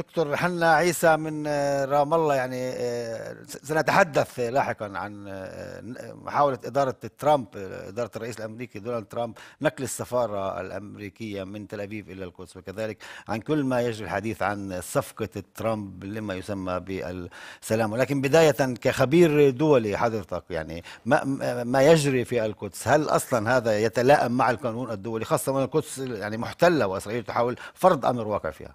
دكتور حنا عيسى من آه، رام الله يعني آه، سنتحدث لاحقا عن آه، محاولة إدارة ترامب إدارة الرئيس الأمريكي دونالد ترامب نقل السفارة الأمريكية من تل أبيب إلى القدس وكذلك عن كل ما يجري الحديث عن صفقة ترامب لما يسمى بالسلام ولكن بداية كخبير دولي حضرتك يعني ما, ما يجري في القدس هل أصلا هذا يتلائم مع القانون الدولي خاصة وأن القدس يعني محتلة وإسرائيل تحاول فرض أمر واقع فيها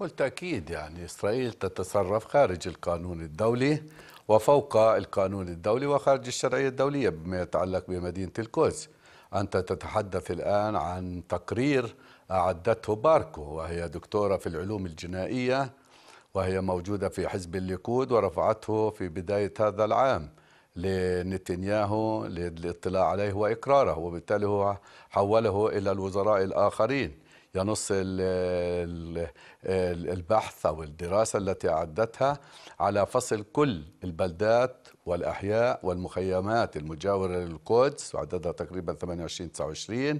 بكل تأكيد يعني إسرائيل تتصرف خارج القانون الدولي وفوق القانون الدولي وخارج الشرعية الدولية بما يتعلق بمدينة القدس أنت تتحدث الآن عن تقرير أعدته باركو وهي دكتورة في العلوم الجنائية وهي موجودة في حزب الليكود ورفعته في بداية هذا العام لنتنياهو للاطلاع عليه وإقراره وبالتالي هو حوله إلى الوزراء الآخرين ينص البحث أو الدراسة التي أعدتها على فصل كل البلدات والأحياء والمخيمات المجاورة للقدس وعددها تقريبا 28-29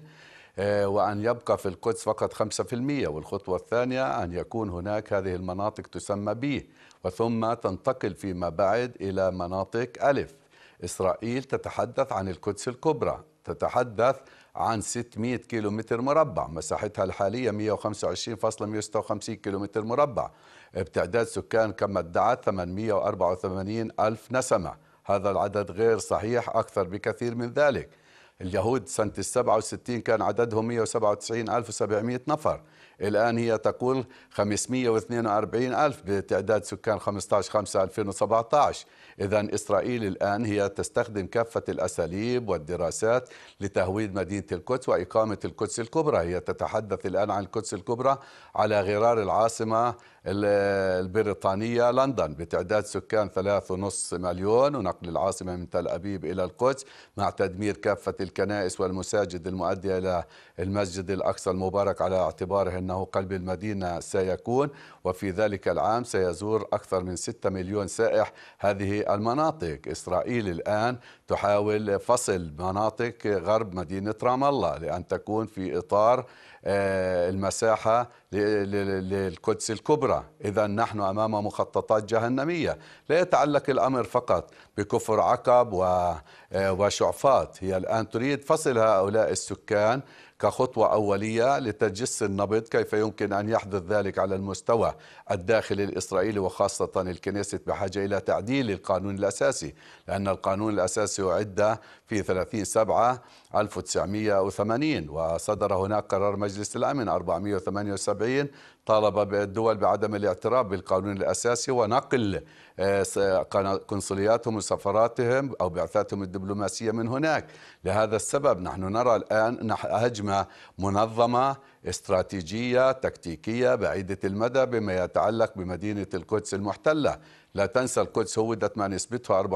آه، وأن يبقى في القدس فقط 5% والخطوة الثانية أن يكون هناك هذه المناطق تسمى به وثم تنتقل فيما بعد إلى مناطق ألف إسرائيل تتحدث عن القدس الكبرى تتحدث عن 600 كيلومتر مربع مساحتها الحالية 125.156 كيلومتر مربع بتعداد سكان كما ادعت 884 ألف نسمة هذا العدد غير صحيح أكثر بكثير من ذلك اليهود سنة السبعة وستين كان عددهم 197,700 نفر الآن هي تقول 542 ألف بتعداد سكان 15 5 2017 إذا إسرائيل الآن هي تستخدم كافة الأساليب والدراسات لتهويد مدينة القدس وإقامة القدس الكبرى هي تتحدث الآن عن القدس الكبرى على غرار العاصمة البريطانية لندن بتعداد سكان 3.5 مليون ونقل العاصمة من تل أبيب إلى القدس مع تدمير كافة الكنائس والمساجد المؤدية إلى المسجد الأقصى المبارك على اعتباره أنه قلب المدينة سيكون وفي ذلك العام سيزور أكثر من 6 مليون سائح هذه المناطق إسرائيل الآن تحاول فصل مناطق غرب مدينة رام الله لأن تكون في إطار آه، المساحة للقدس الكبرى إذا نحن أمام مخططات جهنمية لا يتعلق الأمر فقط بكفر عقب آه، وشعفات هي الآن تريد فصل هؤلاء السكان كخطوة أولية لتجس النبض كيف يمكن أن يحدث ذلك على المستوى الداخلي الإسرائيلي وخاصة الكنيسة بحاجة إلى تعديل القانون الأساسي لأن القانون الأساسي أعد في 30 سبعة 1980 وصدر هناك قرار مجلس الأمن 478 طالب الدول بعدم الاعتراف بالقانون الأساسي ونقل آه، قنصلياتهم وسفراتهم أو بعثاتهم الدبلوماسية من هناك لهذا السبب نحن نرى الآن هجمة منظمة استراتيجية تكتيكية بعيدة المدى بما يتعلق بمدينة القدس المحتلة لا تنسى القدس هودت ما نسبتها 94-95%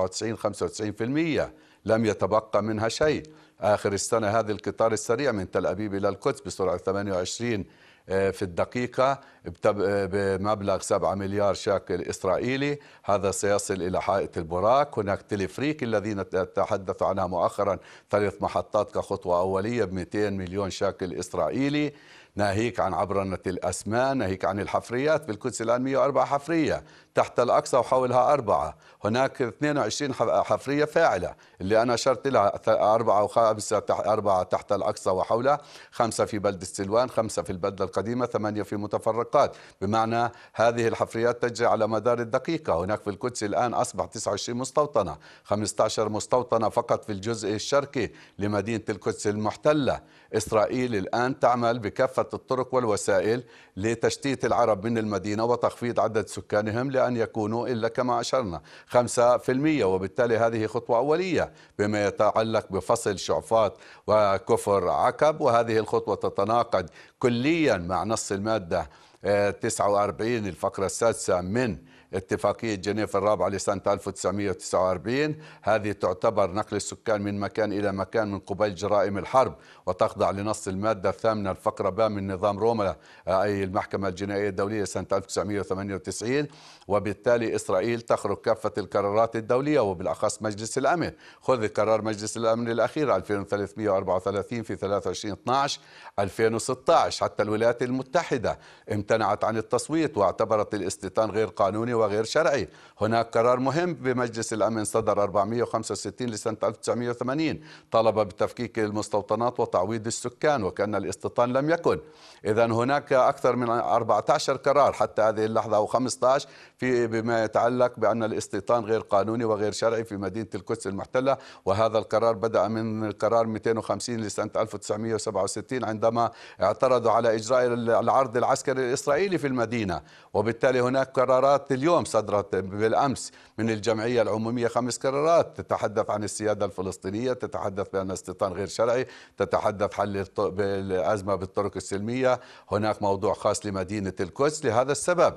لم يتبقى منها شيء آخر السنة هذه القطار السريع من تل أبيب إلى القدس بسرعة 28 آه، في الدقيقة آه، بمبلغ 7 مليار شاكل إسرائيلي هذا سيصل إلى حائط البراك هناك تلفريك الذين تحدثوا عنها مؤخرا ثلاث محطات كخطوة أولية ب 200 مليون شاكل إسرائيلي ناهيك عن عبرنة الأسماء ناهيك عن الحفريات بالقدس الآن 104 حفرية تحت الأقصى وحولها أربعة هناك 22 حفرية فاعلة اللي أنا أشرت لها أربعة وخمسة أربعة تحت الأقصى وحولها خمسة في بلد السلوان خمسة في البلدة القديمة ثمانية في متفرقات بمعنى هذه الحفريات تجري على مدار الدقيقة هناك في القدس الآن أصبح 29 مستوطنة 15 مستوطنة فقط في الجزء الشرقي لمدينة القدس المحتلة إسرائيل الآن تعمل بكافة كافة الطرق والوسائل لتشتيت العرب من المدينة وتخفيض عدد سكانهم لأن يكونوا إلا كما أشرنا 5% وبالتالي هذه خطوة أولية بما يتعلق بفصل شعفات وكفر عقب وهذه الخطوة تتناقض كليا مع نص المادة 49 آه، الفقرة السادسة من اتفاقية جنيف الرابعة لسنة 1949 هذه تعتبر نقل السكان من مكان إلى مكان من قبيل جرائم الحرب وتخضع لنص المادة الثامنة الفقرة ب من نظام روما آه، أي المحكمة الجنائية الدولية سنة 1998 وبالتالي إسرائيل تخرج كافة القرارات الدولية وبالأخص مجلس الأمن خذ قرار مجلس الأمن الأخير 2334 في 23 12 2016 حتى الولايات المتحدة امتنعت عن التصويت واعتبرت الاستيطان غير قانوني وغير شرعي هناك قرار مهم بمجلس الأمن صدر 465 لسنة 1980 طلب بتفكيك المستوطنات وتعويض السكان وكأن الاستيطان لم يكن إذا هناك أكثر من 14 قرار حتى هذه اللحظة أو 15 في بما يتعلق بأن الاستيطان غير قانوني وغير شرعي في مدينة القدس المحتلة وهذا القرار بدأ من قرار 250 لسنة 1967 عندما اعترضوا على إجراء العرض العسكري الإسرائيلي في المدينة وبالتالي هناك قرارات اليوم صدرت بالأمس من الجمعية العمومية خمس قرارات تتحدث عن السيادة الفلسطينية تتحدث بأن الاستيطان غير شرعي تتحدث حل الأزمة بالطرق السلمية هناك موضوع خاص لمدينة القدس لهذا السبب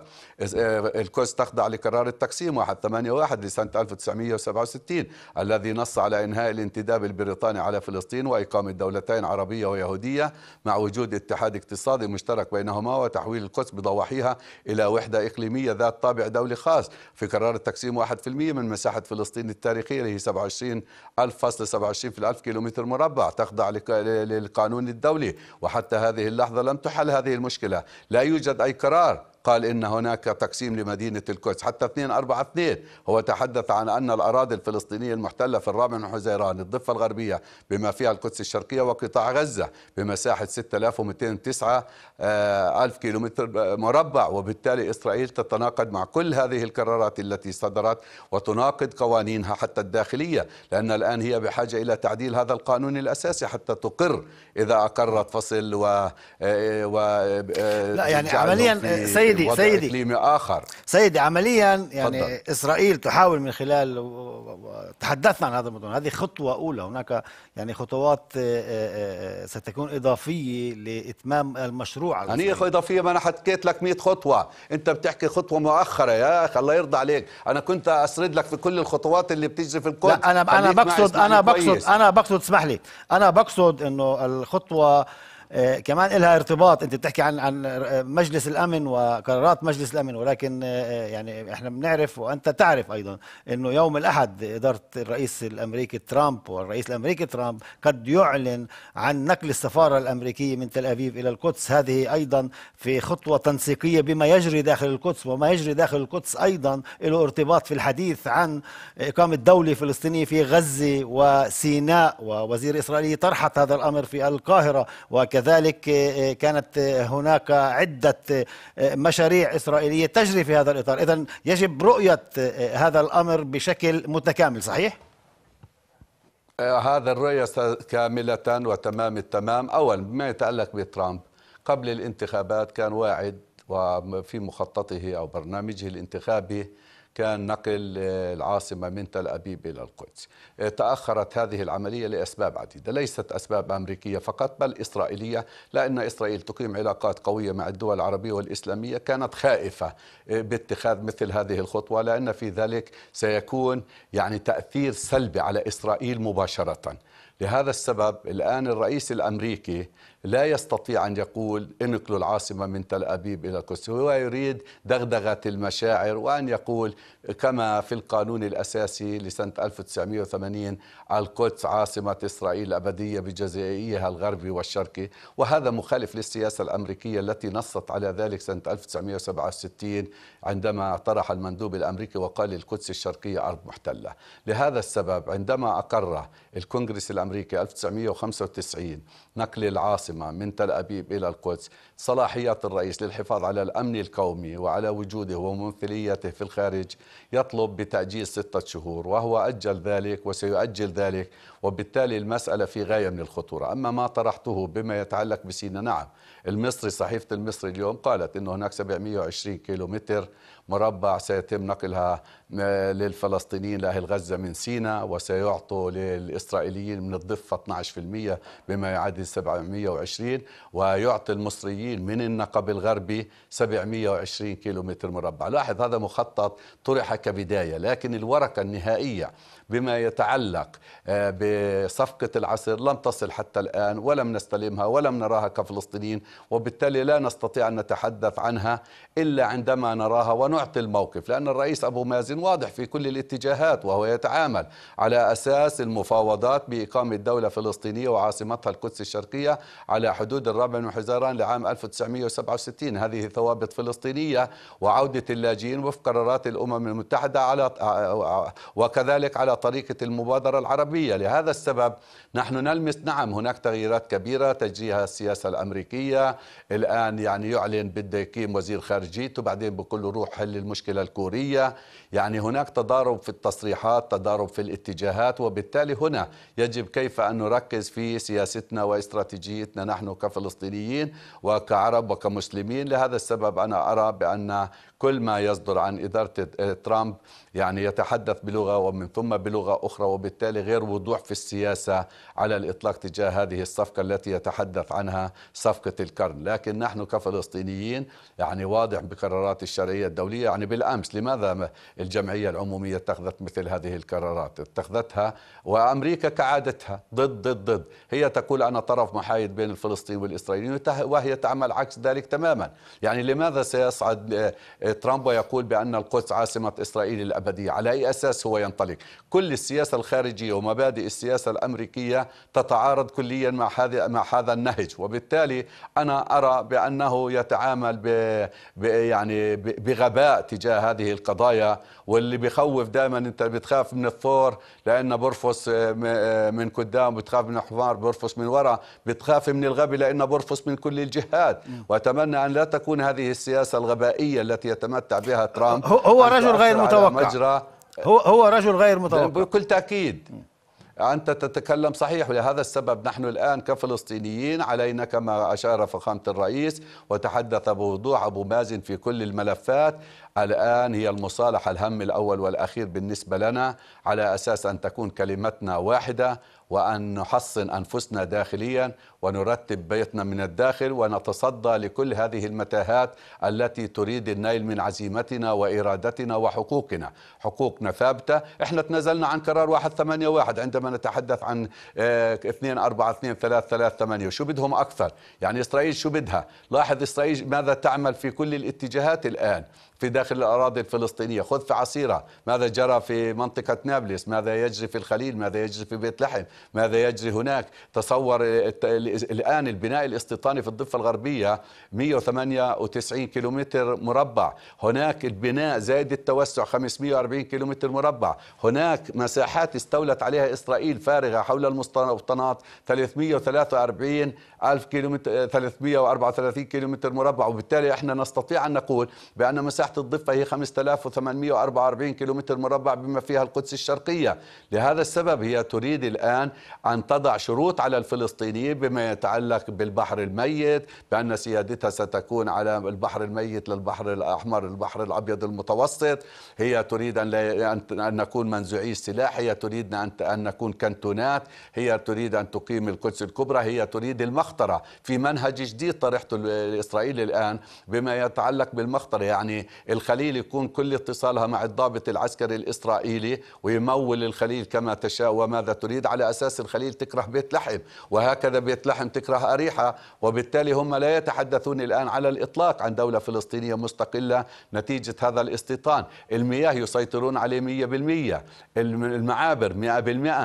آه، القدس تستخضع لقرار التقسيم 181 لسنة 1967 الذي نص على إنهاء الانتداب البريطاني على فلسطين وإقامة دولتين عربية ويهودية مع وجود اتحاد اقتصادي مشترك بينهما وتحويل القدس بضواحيها إلى وحدة إقليمية ذات طابع دولي خاص في قرار التقسيم 1% من مساحة فلسطين التاريخية اللي هي 27 ألف فاصل 27 في الألف كيلومتر مربع تخضع للقانون الدولي وحتى هذه اللحظة لم تحل هذه المشكلة لا يوجد أي قرار قال إن هناك تقسيم لمدينة القدس حتى 242 هو تحدث عن أن الأراضي الفلسطينية المحتلة في الرابع من حزيران الضفة الغربية بما فيها القدس الشرقية وقطاع غزة بمساحة 6209 آه، ألف كيلومتر آه، مربع وبالتالي إسرائيل تتناقض مع كل هذه القرارات التي صدرت وتناقض قوانينها حتى الداخلية لأن الآن هي بحاجة إلى تعديل هذا القانون الأساسي حتى تقر إذا أقرت فصل و, آه، و... لا يعني عمليا سيد سيدي سيدي إقليمي آخر سيدي عمليا يعني فضل. إسرائيل تحاول من خلال تحدثنا عن هذا الموضوع هذه خطوة أولى هناك يعني خطوات آه، آه، آه، ستكون إضافية لإتمام المشروع أنا يعني إضافية ما أنا حكيت لك 100 خطوة أنت بتحكي خطوة مؤخرة يا أخي الله يرضى عليك أنا كنت أسرد لك في كل الخطوات اللي بتجري في الكل لا أنا أنا بقصد أنا بقصد أنا بقصد اسمح لي أنا بقصد إنه الخطوة آه، كمان لها ارتباط انت بتحكي عن عن مجلس الامن وقرارات مجلس الامن ولكن آه، آه، يعني احنا بنعرف وانت تعرف ايضا انه يوم الاحد اداره الرئيس الامريكي ترامب والرئيس الامريكي ترامب قد يعلن عن نقل السفاره الامريكيه من تل ابيب الى القدس هذه ايضا في خطوه تنسيقيه بما يجري داخل القدس وما يجري داخل القدس ايضا له ارتباط في الحديث عن اقامه دوله فلسطينيه في غزه وسيناء ووزير اسرائيلي طرحت هذا الامر في القاهره وك كذلك آه، آه، كانت آه، هناك عدة مشاريع إسرائيلية تجري في هذا الإطار إذا يجب رؤية هذا الأمر بشكل متكامل صحيح؟ هذا الرؤية كاملة وتمام التمام أولا بما يتعلق بترامب قبل الانتخابات كان واعد وفي مخططه أو برنامجه الانتخابي كان نقل العاصمة من تل أبيب إلى القدس تأخرت هذه العملية لأسباب عديدة ليست أسباب أمريكية فقط بل إسرائيلية لأن إسرائيل تقيم علاقات قوية مع الدول العربية والإسلامية كانت خائفة باتخاذ مثل هذه الخطوة لأن في ذلك سيكون يعني تأثير سلبي على إسرائيل مباشرة لهذا السبب الآن الرئيس الأمريكي لا يستطيع أن يقول انقلوا العاصمة من تل أبيب إلى القدس هو يريد دغدغة المشاعر وأن يقول كما في القانون الأساسي لسنة 1980 القدس عاصمة إسرائيل الأبدية بجزائيها الغربي والشرقي وهذا مخالف للسياسة الأمريكية التي نصت على ذلك سنة 1967 عندما طرح المندوب الأمريكي وقال القدس الشرقية أرض محتلة لهذا السبب عندما أقر الكونغرس الأمريكي 1995 نقل العاصمة العاصمة من تل أبيب إلى القدس صلاحيات الرئيس للحفاظ على الأمن القومي وعلى وجوده وممثليته في الخارج يطلب بتأجيل ستة شهور وهو أجل ذلك وسيؤجل ذلك وبالتالي المسألة في غاية من الخطورة أما ما طرحته بما يتعلق بسينا نعم المصري صحيفة المصري اليوم قالت أنه هناك 720 كيلومتر مربع سيتم نقلها للفلسطينيين لأهل غزة من سيناء وسيعطوا للإسرائيليين من الضفة 12% بما يعادل 720 ويعطي المصريين من النقب الغربي 720 متر مربع لاحظ هذا مخطط طرح كبداية لكن الورقة النهائية بما يتعلق آه، بصفقة العصير لم تصل حتى الآن ولم نستلمها ولم نراها كفلسطينيين وبالتالي لا نستطيع أن نتحدث عنها إلا عندما نراها ونعلم نعطي الموقف لأن الرئيس أبو مازن واضح في كل الاتجاهات وهو يتعامل على أساس المفاوضات بإقامة دولة فلسطينية وعاصمتها القدس الشرقية على حدود الرابع من حزيران لعام 1967 هذه ثوابت فلسطينية وعودة اللاجئين وفق قرارات الأمم المتحدة على آه، آه، وكذلك على طريقة المبادرة العربية لهذا السبب نحن نلمس نعم هناك تغييرات كبيرة تجريها السياسة الأمريكية الآن يعني يعلن بده يقيم وزير خارجيته بعدين بكل روح حل المشكله الكوريه يعني هناك تضارب في التصريحات تضارب في الاتجاهات وبالتالي هنا يجب كيف ان نركز في سياستنا واستراتيجيتنا نحن كفلسطينيين وكعرب وكمسلمين لهذا السبب انا ارى بان كل ما يصدر عن اداره ترامب يعني يتحدث بلغه ومن ثم بلغه اخرى وبالتالي غير وضوح في السياسه على الاطلاق تجاه هذه الصفقه التي يتحدث عنها صفقه القرن لكن نحن كفلسطينيين يعني واضح بقرارات الشرعيه الدوليه الدولية يعني بالأمس لماذا الجمعية العمومية اتخذت مثل هذه القرارات اتخذتها وأمريكا كعادتها ضد ضد ضد هي تقول أنا طرف محايد بين الفلسطينيين والإسرائيليين وهي تعمل عكس ذلك تماما يعني لماذا سيصعد آه، ترامب ويقول بأن القدس عاصمة إسرائيل الأبدية على أي أساس هو ينطلق كل السياسة الخارجية ومبادئ السياسة الأمريكية تتعارض كليا مع هذا مع هذا النهج وبالتالي أنا أرى بأنه يتعامل ب... ب... يعني بغباء تجاه هذه القضايا واللي بخوف دائما انت بتخاف من الثور لانه آه، برفس آه، من قدام بتخاف من الحمار برفس من وراء بتخاف من الغبي لانه برفس من كل الجهات واتمنى ان لا تكون هذه السياسه الغبائيه التي يتمتع بها ترامب هو رجل غير متوقع هو هو رجل غير متوقع بكل تاكيد أنت تتكلم صحيح ولهذا السبب نحن الآن كفلسطينيين علينا كما أشار فخامة الرئيس وتحدث بوضوح أبو مازن في كل الملفات الآن هي المصالحة الهم الأول والأخير بالنسبة لنا على أساس أن تكون كلمتنا واحدة وأن نحصن أنفسنا داخليا ونرتب بيتنا من الداخل ونتصدى لكل هذه المتاهات التي تريد النيل من عزيمتنا وإرادتنا وحقوقنا حقوقنا ثابتة احنا تنازلنا عن قرار 181 عندما نتحدث عن 2 4 2 3 3 8 شو بدهم أكثر يعني إسرائيل شو بدها لاحظ إسرائيل ماذا تعمل في كل الاتجاهات الآن في داخل الأراضي الفلسطينية خذ في عصيرة ماذا جرى في منطقة نابلس ماذا يجري في الخليل ماذا يجري في بيت لحم ماذا يجري هناك تصور الآن البناء الاستيطاني في الضفة الغربية 198 كيلومتر مربع هناك البناء زائد التوسع 540 كيلومتر مربع هناك مساحات استولت عليها إسرائيل فارغة حول المستوطنات 343 ألف كيلومتر 334 كيلومتر مربع وبالتالي احنا نستطيع أن نقول بأن مساحة الضفة هي 5844 كيلومتر مربع بما فيها القدس الشرقية لهذا السبب هي تريد الآن أن تضع شروط على الفلسطينيين بما فيما يتعلق بالبحر الميت بأن سيادتها ستكون على البحر الميت للبحر الأحمر البحر الأبيض المتوسط هي تريد أن, أن نكون منزوعي السلاح هي تريد أن نكون كنتونات هي تريد أن تقيم القدس الكبرى هي تريد المخطرة في منهج جديد طرحته الإسرائيلي الآن بما يتعلق بالمخطرة يعني الخليل يكون كل اتصالها مع الضابط العسكري الإسرائيلي ويمول الخليل كما تشاء وماذا تريد على أساس الخليل تكره بيت لحم وهكذا بيت لحم تكره أريحة وبالتالي هم لا يتحدثون الآن على الإطلاق عن دولة فلسطينية مستقلة نتيجة هذا الاستيطان المياه يسيطرون عليه 100% المعابر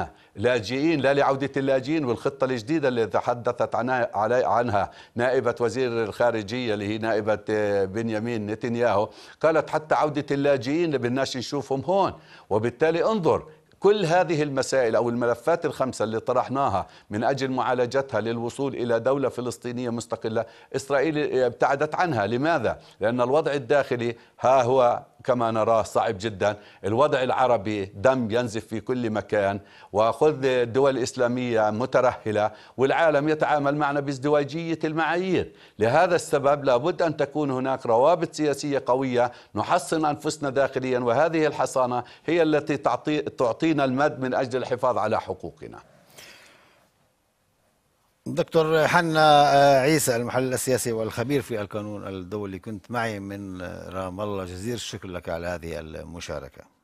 100% لاجئين لا لعودة اللاجئين والخطة الجديدة اللي تحدثت عنها, عنها نائبة وزير الخارجية اللي هي نائبة آه، بنيامين نتنياهو قالت حتى عودة اللاجئين بدناش نشوفهم هون وبالتالي انظر كل هذه المسائل أو الملفات الخمسة اللي طرحناها من أجل معالجتها للوصول إلى دولة فلسطينية مستقلة إسرائيل ابتعدت عنها لماذا؟ لأن الوضع الداخلي ها هو كما نراه صعب جدا الوضع العربي دم ينزف في كل مكان وخذ الدول الإسلامية مترهلة والعالم يتعامل معنا بازدواجية المعايير لهذا السبب لابد أن تكون هناك روابط سياسية قوية نحصن أنفسنا داخليا وهذه الحصانة هي التي تعطي تعطينا المد من أجل الحفاظ على حقوقنا دكتور حنا آه، عيسى المحلل السياسي والخبير في القانون الدولي كنت معي من آه، رام الله جزير الشكر لك على هذه المشاركه